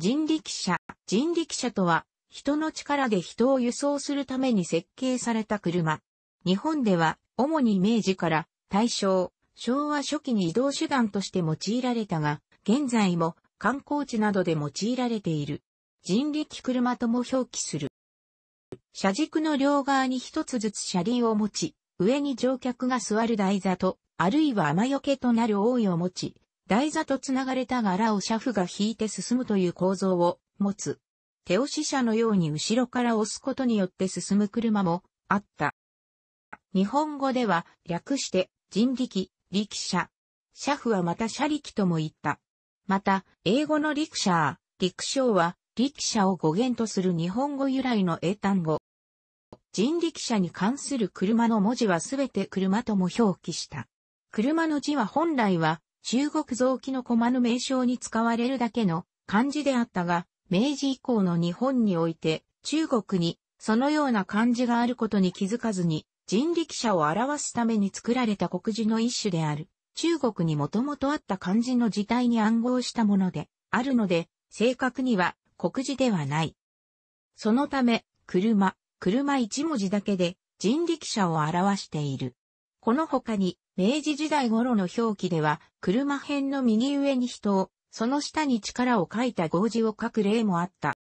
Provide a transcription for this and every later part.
人力車。人力車とは、人の力で人を輸送するために設計された車。日本では、主に明治から大正、昭和初期に移動手段として用いられたが、現在も観光地などで用いられている。人力車とも表記する。車軸の両側に一つずつ車輪を持ち、上に乗客が座る台座と、あるいは雨よけとなる王位を持ち、台座と繋がれた柄を車夫が引いて進むという構造を持つ。手押し車のように後ろから押すことによって進む車もあった。日本語では略して人力、力車。車夫はまた車力とも言った。また、英語の力車、陸将は力車を語源とする日本語由来の英単語。人力車に関する車の文字はすべて車とも表記した。車の字は本来は中国臓器の駒の名称に使われるだけの漢字であったが、明治以降の日本において、中国にそのような漢字があることに気づかずに、人力車を表すために作られた国字の一種である。中国にもともとあった漢字の字体に暗号したもので、あるので、正確には国字ではない。そのため、車、車一文字だけで人力車を表している。この他に、明治時代頃の表記では、車辺の右上に人を、その下に力を書いた合字を書く例もあった。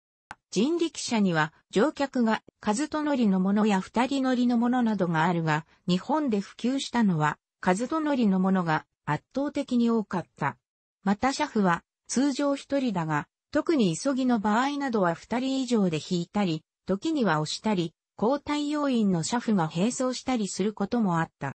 人力車には乗客が数と乗りのものや二人乗りのものなどがあるが、日本で普及したのは数と乗りのものが圧倒的に多かった。また車夫は通常一人だが、特に急ぎの場合などは二人以上で引いたり、時には押したり、交代要員の車夫が並走したりすることもあった。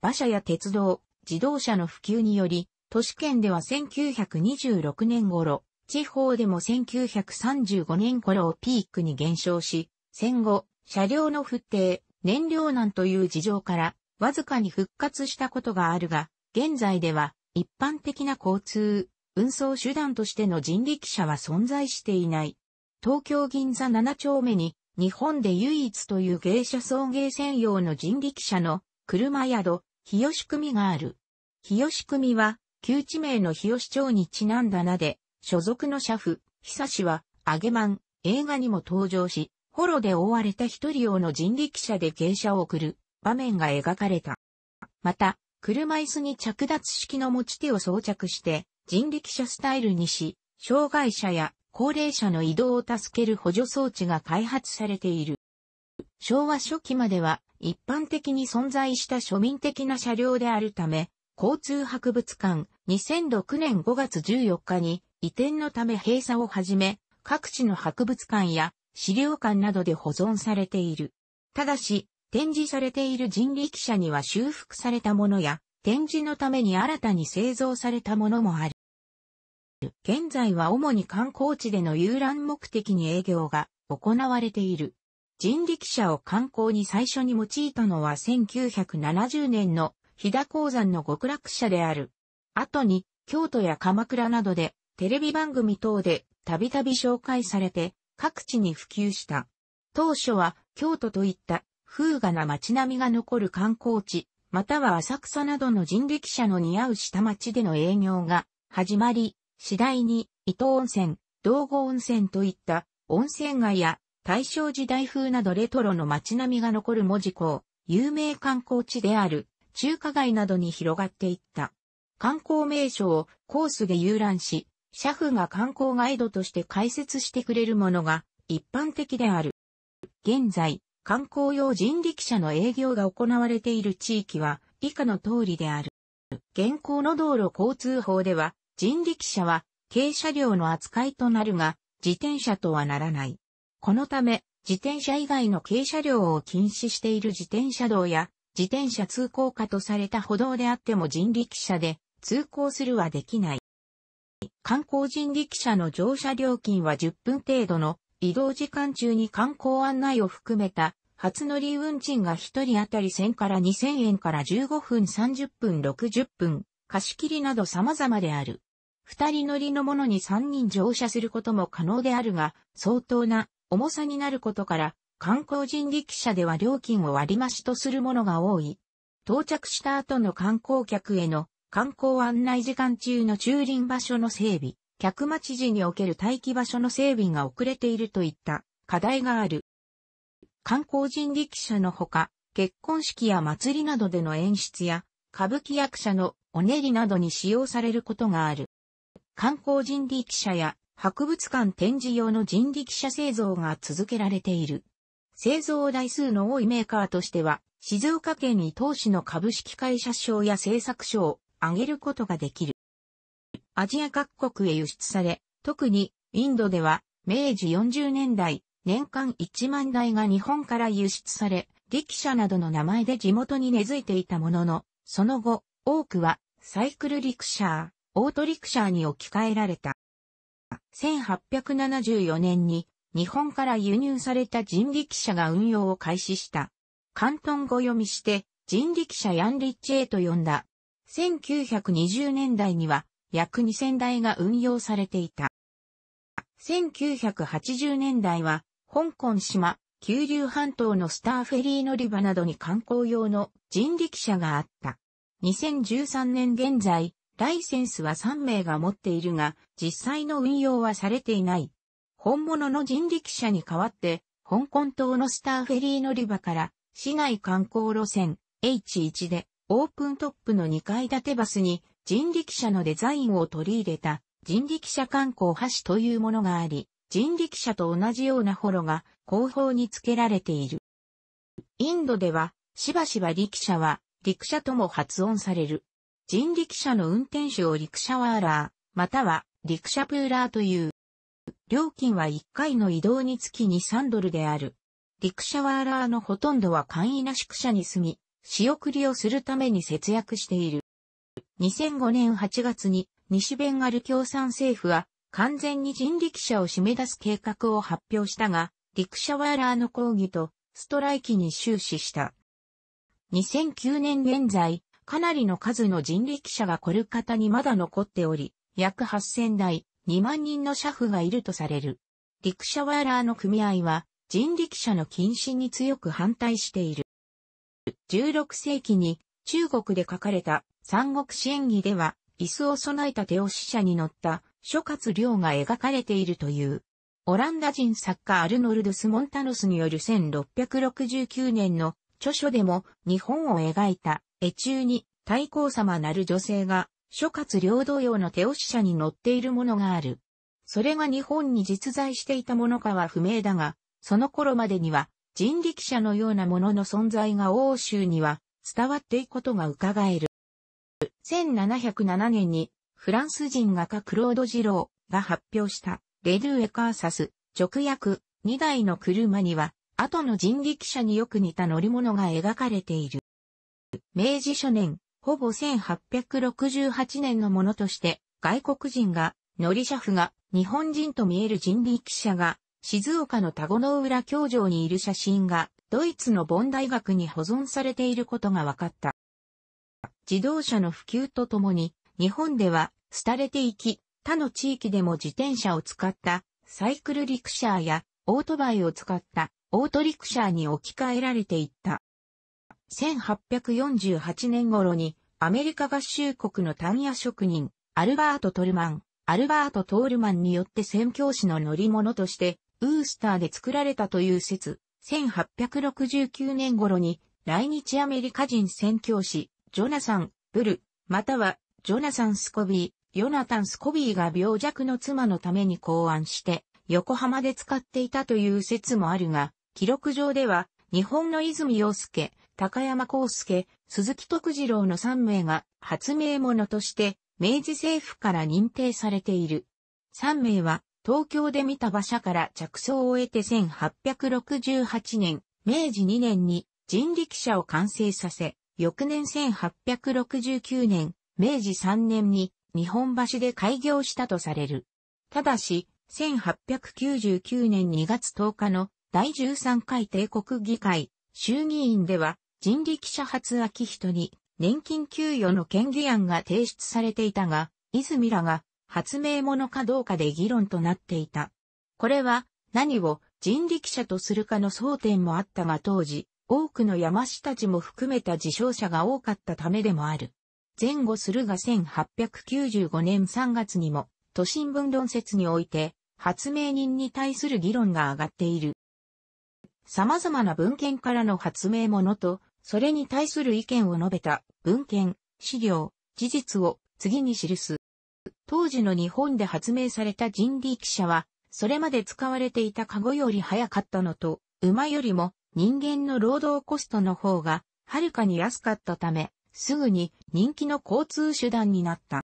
馬車や鉄道、自動車の普及により、都市圏では1926年頃、地方でも1935年頃をピークに減少し、戦後、車両の不定、燃料難という事情から、わずかに復活したことがあるが、現在では、一般的な交通、運送手段としての人力車は存在していない。東京銀座7丁目に、日本で唯一という芸者送迎専用の人力車の車宿、日吉組がある。日吉組は、旧地名の日吉町にちなんだ名で、所属の社夫、久志は、アゲまん、映画にも登場し、ホロで覆われた一人用の人力車で傾斜を送る場面が描かれた。また、車椅子に着脱式の持ち手を装着して人力車スタイルにし、障害者や高齢者の移動を助ける補助装置が開発されている。昭和初期までは一般的に存在した庶民的な車両であるため、交通博物館2006年5月14日に移転のため閉鎖をはじめ、各地の博物館や資料館などで保存されている。ただし、展示されている人力車には修復されたものや、展示のために新たに製造されたものもある。現在は主に観光地での遊覧目的に営業が行われている。人力車を観光に最初に用いたのは1970年の飛騨鉱山の極楽車である。後に京都や鎌倉などでテレビ番組等でたびたび紹介されて各地に普及した。当初は京都といった風雅な街並みが残る観光地、または浅草などの人力車の似合う下町での営業が始まり、次第に伊東温泉、道後温泉といった温泉街や大正時代風などレトロの街並みが残る門司港、有名観光地である中華街などに広がっていった。観光名所をコースで遊覧し、社風が観光ガイドとして解説してくれるものが一般的である。現在、観光用人力車の営業が行われている地域は以下の通りである。現行の道路交通法では人力車は軽車両の扱いとなるが自転車とはならない。このため、自転車以外の軽車両を禁止している自転車道や、自転車通行課とされた歩道であっても人力車で通行するはできない。観光人力車の乗車料金は10分程度の移動時間中に観光案内を含めた初乗り運賃が1人当たり1000から2000円から15分30分60分貸し切りなど様々である。二人乗りのものに三人乗車することも可能であるが、相当な重さになることから、観光人力車では料金を割増とするものが多い。到着した後の観光客への観光案内時間中の駐輪場所の整備、客待ち時における待機場所の整備が遅れているといった課題がある。観光人力車のほか、結婚式や祭りなどでの演出や、歌舞伎役者のおねりなどに使用されることがある。観光人力車や博物館展示用の人力車製造が続けられている。製造台数の多いメーカーとしては、静岡県に投資の株式会社賞や製作賞を挙げることができる。アジア各国へ輸出され、特にインドでは明治40年代、年間1万台が日本から輸出され、力車などの名前で地元に根付いていたものの、その後、多くはサイクルリクシャー、オートリクシャーに置き換えられた。1874年に日本から輸入された人力車が運用を開始した。関東語読みして人力車ヤンリッチェと呼んだ。1920年代には約2000台が運用されていた。1980年代は香港島、九流半島のスターフェリー乗り場などに観光用の人力車があった。2013年現在、ライセンスは3名が持っているが、実際の運用はされていない。本物の人力車に代わって、香港島のスターフェリー乗り場から、市内観光路線 H1 で、オープントップの2階建てバスに、人力車のデザインを取り入れた、人力車観光橋というものがあり、人力車と同じようなホロが後方に付けられている。インドでは、しばしば力車は、陸車とも発音される。人力車の運転手をリクシャワーラー、またはリクシャプーラーという。料金は1回の移動につき2、3ドルである。リクシャワーラーのほとんどは簡易な宿舎に住み、仕送りをするために節約している。2005年8月に西ベンガル共産政府は完全に人力車を締め出す計画を発表したが、リクシャワーラーの抗議とストライキに終始した。2009年現在、かなりの数の人力車がコルカタにまだ残っており、約8000台、2万人の車夫がいるとされる。陸車ワーラーの組合は、人力車の禁止に強く反対している。16世紀に中国で書かれた三国志演義では、椅子を備えた手押し車に乗った諸葛亮が描かれているという。オランダ人作家アルノルドス・モンタノスによる1669年の著書でも日本を描いた絵中に太后様なる女性が諸葛領土用の手押し車に乗っているものがある。それが日本に実在していたものかは不明だが、その頃までには人力車のようなものの存在が欧州には伝わっていくことが伺える。1707年にフランス人画家クロード・ジローが発表したレルーエカーサス直訳2台の車には後の人力車によく似た乗り物が描かれている。明治初年、ほぼ1868年のものとして、外国人が、乗り車夫が、日本人と見える人力車が、静岡の田子の浦教場にいる写真が、ドイツのボン大学に保存されていることが分かった。自動車の普及とともに、日本では、廃れていき、他の地域でも自転車を使った、サイクルリクシャーや、オートバイを使った、オートリクシャーに置き換えられていった。1848年頃にアメリカ合衆国の単野職人、アルバート・トルマン、アルバート・トールマンによって宣教師の乗り物として、ウースターで作られたという説、1869年頃に来日アメリカ人宣教師、ジョナサン・ブル、またはジョナサン・スコビー、ヨナタン・スコビーが病弱の妻のために考案して、横浜で使っていたという説もあるが、記録上では、日本の泉洋介、高山康介、鈴木徳次郎の3名が発明者として明治政府から認定されている。3名は東京で見た馬車から着想を得て1868年、明治2年に人力車を完成させ、翌年1869年、明治3年に日本橋で開業したとされる。ただし、1899年2月10日の第13回帝国議会衆議院では人力車発明人に年金給与の権利案が提出されていたが、泉らが発明者かどうかで議論となっていた。これは何を人力車とするかの争点もあったが当時、多くの山師たちも含めた自称者が多かったためでもある。前後するが1895年3月にも、都心分論説において、発明人に対する議論が上がっている。様々な文献からの発明者とそれに対する意見を述べた文献、資料、事実を次に記す。当時の日本で発明された人力車は、それまで使われていたカゴより早かったのと、馬よりも人間の労働コストの方が、はるかに安かったため、すぐに人気の交通手段になった。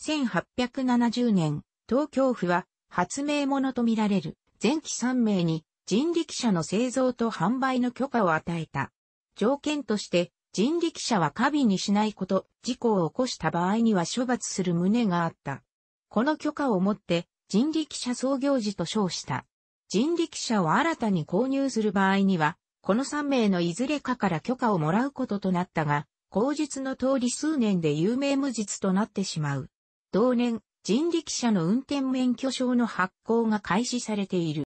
1870年、東京府は発明者とみられる前期3名に人力車の製造と販売の許可を与えた。条件として人力車は過敏にしないこと、事故を起こした場合には処罰する旨があった。この許可をもって人力車創業時と称した。人力車を新たに購入する場合には、この3名のいずれかから許可をもらうこととなったが、口述の通り数年で有名無実となってしまう。同年、人力車の運転免許証の発行が開始されている。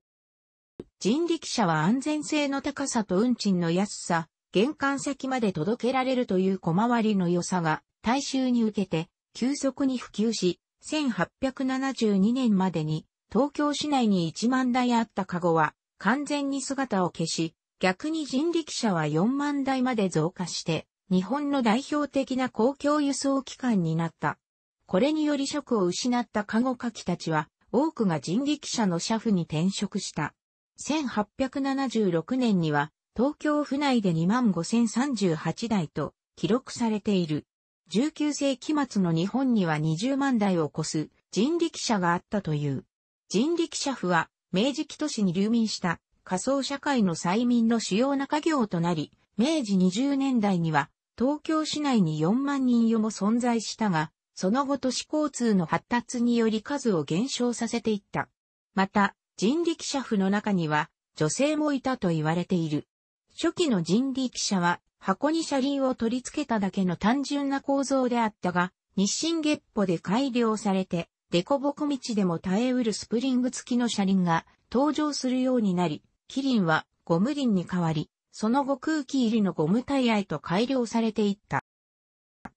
人力車は安全性の高さと運賃の安さ、玄関先まで届けられるという小回りの良さが大衆に受けて急速に普及し、1872年までに東京市内に1万台あったカゴは完全に姿を消し、逆に人力車は4万台まで増加して、日本の代表的な公共輸送機関になった。これにより職を失ったカゴ書きたちは、多くが人力車の車夫に転職した。1876年には東京府内で25,038台と記録されている。19世紀末の日本には20万台を超す人力車があったという。人力車夫は明治期都市に流民した仮想社会の催眠の主要な家業となり、明治20年代には東京市内に4万人余も存在したが、その後都市交通の発達により数を減少させていった。また、人力車夫の中には女性もいたと言われている。初期の人力車は箱に車輪を取り付けただけの単純な構造であったが、日進月歩で改良されて、凸凹道でも耐えうるスプリング付きの車輪が登場するようになり、キリンはゴム輪に変わり、その後空気入りのゴムタイヤへと改良されていった。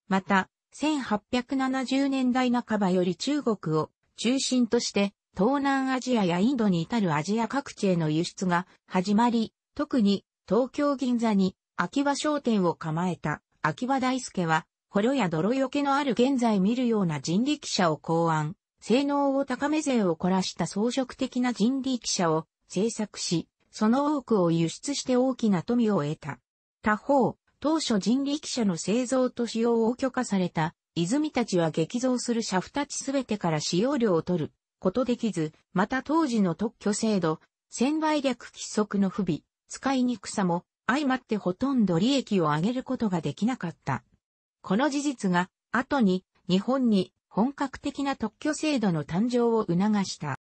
また、1870年代半ばより中国を中心として、東南アジアやインドに至るアジア各地への輸出が始まり、特に東京銀座に秋葉商店を構えた秋葉大輔は、捕虜や泥よけのある現在見るような人力車を考案、性能を高め税を凝らした装飾的な人力車を製作し、その多くを輸出して大きな富を得た。他方、当初人力車の製造と使用を許可された、泉たちは激増する車夫たちすべてから使用料を取ることできず、また当時の特許制度、千売略規則の不備、使いにくさも相まってほとんど利益を上げることができなかった。この事実が後に日本に本格的な特許制度の誕生を促した。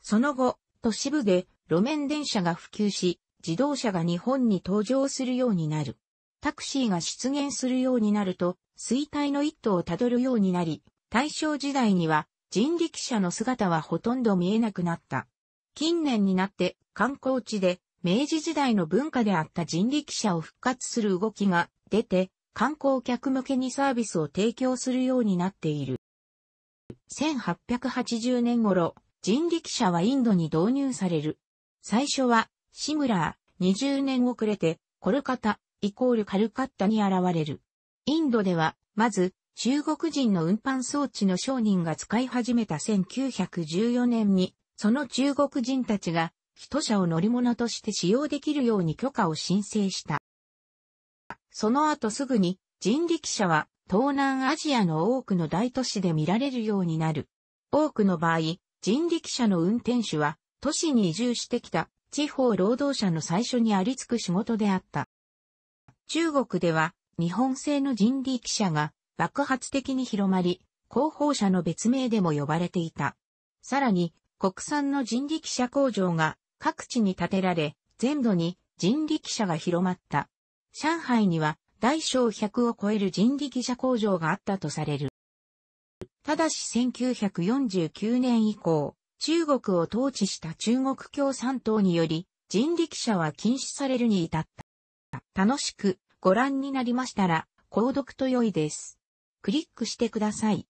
その後、都市部で路面電車が普及し、自動車が日本に登場するようになる。タクシーが出現するようになると、衰退の一途をたどるようになり、大正時代には人力車の姿はほとんど見えなくなった。近年になって観光地で明治時代の文化であった人力車を復活する動きが出て、観光客向けにサービスを提供するようになっている。1880年頃、人力車はインドに導入される。最初は、シムラー、20年遅れて、コルカタ、イコールカルカッタに現れる。インドでは、まず、中国人の運搬装置の商人が使い始めた1914年に、その中国人たちが人車を乗り物として使用できるように許可を申請した。その後すぐに人力車は東南アジアの多くの大都市で見られるようになる。多くの場合、人力車の運転手は都市に移住してきた地方労働者の最初にありつく仕事であった。中国では日本製の人力車が爆発的に広まり、広報車の別名でも呼ばれていた。さらに国産の人力車工場が各地に建てられ、全土に人力車が広まった。上海には大小100を超える人力車工場があったとされる。ただし1949年以降、中国を統治した中国共産党により、人力車は禁止されるに至った。楽しくご覧になりましたら、購読と良いです。クリックしてください。